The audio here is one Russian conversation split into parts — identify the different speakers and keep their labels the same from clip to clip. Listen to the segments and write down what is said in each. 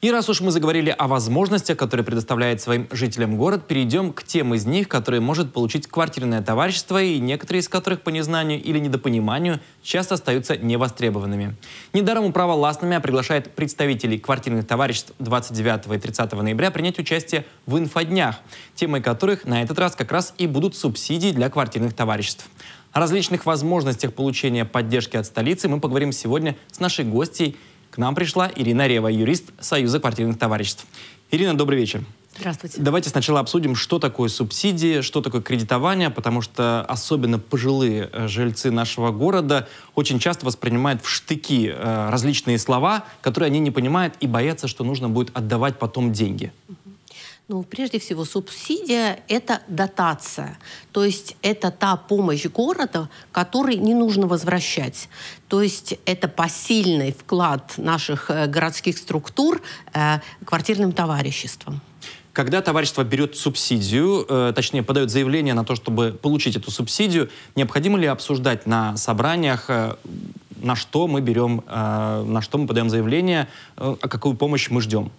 Speaker 1: И раз уж мы заговорили о возможностях, которые предоставляет своим жителям город, перейдем к тем из них, которые может получить квартирное товарищество, и некоторые из которых по незнанию или недопониманию часто остаются невостребованными. Недаром управа Ласными приглашает представителей квартирных товариществ 29 и 30 ноября принять участие в инфоднях, темой которых на этот раз как раз и будут субсидии для квартирных товариществ. О различных возможностях получения поддержки от столицы мы поговорим сегодня с нашей гостьей к нам пришла Ирина Рева, юрист Союза квартирных товариществ. Ирина, добрый вечер.
Speaker 2: Здравствуйте. Давайте
Speaker 1: сначала обсудим, что такое субсидии, что такое кредитование, потому что особенно пожилые э, жильцы нашего города очень часто воспринимают в штыки э, различные слова, которые они не понимают и боятся, что нужно будет отдавать потом деньги.
Speaker 2: Ну, прежде всего, субсидия – это дотация. То есть это та помощь города, которой не нужно возвращать. То есть это посильный вклад наших э, городских структур э, квартирным товариществам.
Speaker 1: Когда товарищество берет субсидию, э, точнее подает заявление на то, чтобы получить эту субсидию, необходимо ли обсуждать на собраниях э, на что мы берем, э, на что мы подаем заявление, э, а какую помощь мы ждем?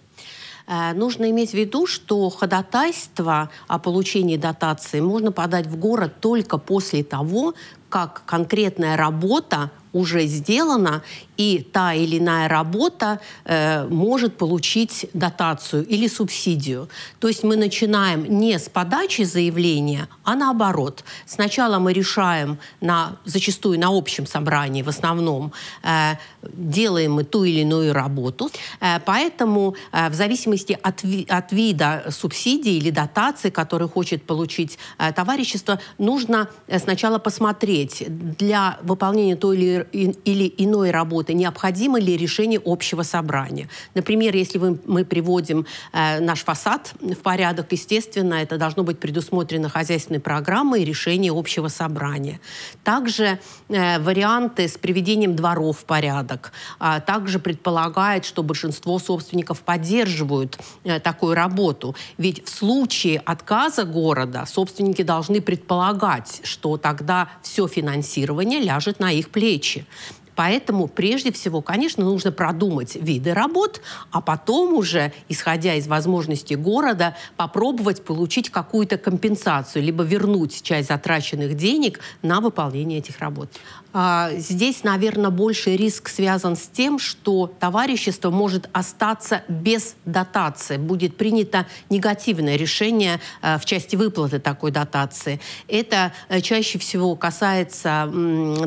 Speaker 2: Э, нужно иметь в виду, что ходатайство о получении дотации можно подать в город только после того, как конкретная работа уже сделана, и та или иная работа э, может получить дотацию или субсидию. То есть мы начинаем не с подачи заявления, а наоборот. Сначала мы решаем, на, зачастую на общем собрании в основном, э, делаем мы ту или иную работу. Э, поэтому э, в зависимости от, ви, от вида субсидии или дотации, которую хочет получить э, товарищество, нужно э, сначала посмотреть, смотреть для выполнения той или, или иной работы, необходимо ли решение общего собрания. Например, если вы, мы приводим э, наш фасад в порядок, естественно, это должно быть предусмотрено хозяйственной программой и решение общего собрания. Также э, варианты с приведением дворов в порядок. А также предполагает, что большинство собственников поддерживают э, такую работу. Ведь в случае отказа города собственники должны предполагать, что тогда все финансирование ляжет на их плечи. Поэтому прежде всего, конечно, нужно продумать виды работ, а потом уже, исходя из возможностей города, попробовать получить какую-то компенсацию, либо вернуть часть затраченных денег на выполнение этих работ. А, здесь, наверное, больше риск связан с тем, что товарищество может остаться без дотации. Будет принято негативное решение а, в части выплаты такой дотации. Это э, чаще всего касается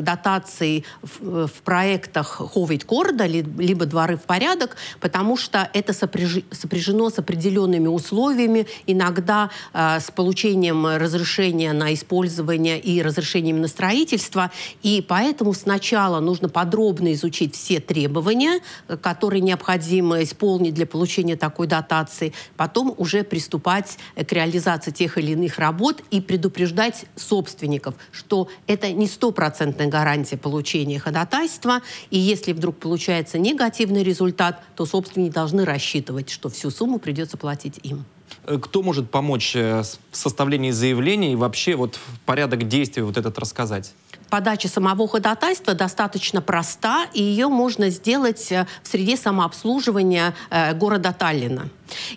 Speaker 2: дотаций в э, проектах «Ховид Корда» либо «Дворы в порядок», потому что это сопряжено с определенными условиями, иногда а, с получением разрешения на использование и разрешением на строительство. И по Поэтому сначала нужно подробно изучить все требования, которые необходимо исполнить для получения такой дотации, потом уже приступать к реализации тех или иных работ и предупреждать собственников, что это не стопроцентная гарантия получения ходатайства, и если вдруг получается негативный результат, то собственники должны рассчитывать, что всю сумму придется платить им.
Speaker 1: Э, кто может помочь э, в составлении заявления и вообще вот порядок действий вот этот рассказать?
Speaker 2: подача самого ходатайства достаточно проста, и ее можно сделать э, в среде самообслуживания э, города Таллина.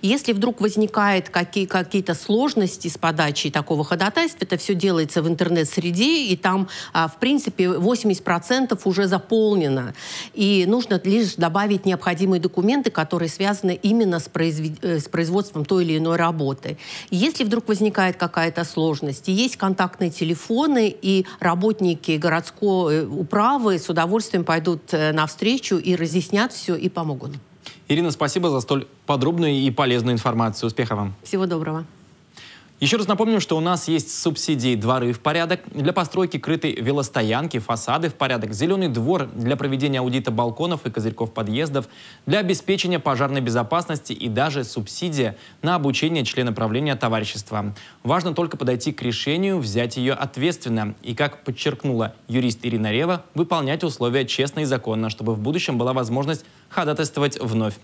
Speaker 2: Если вдруг возникают какие- какие-то сложности с подачей такого ходатайства, это все делается в интернет-среде, и там, а, в принципе, 80% уже заполнено. И нужно лишь добавить необходимые документы, которые связаны именно с, произвед... Э, с производством той или иной работы. Если вдруг возникает какая-то сложность, есть контактные телефоны, и работники городской э, управы с удовольствием пойдут э, навстречу и разъяснят все, и помогут.
Speaker 1: Ирина, спасибо за столь подробную и полезную информацию. Успехов вам.
Speaker 2: Всего доброго. Еще раз напомним,
Speaker 1: что у нас есть субсидии «Дворы в порядок», для постройки крытой велостоянки, фасады в порядок, «Зеленый двор» для проведения аудита балконов и козырьков подъездов, для обеспечения пожарной безопасности и даже субсидия на обучение члена правления товарищества. Важно только подойти к решению, взять ее ответственно и, как подчеркнула юрист Ирина Рева, выполнять условия честно и законно, чтобы в будущем была возможность ходатайствовать вновь.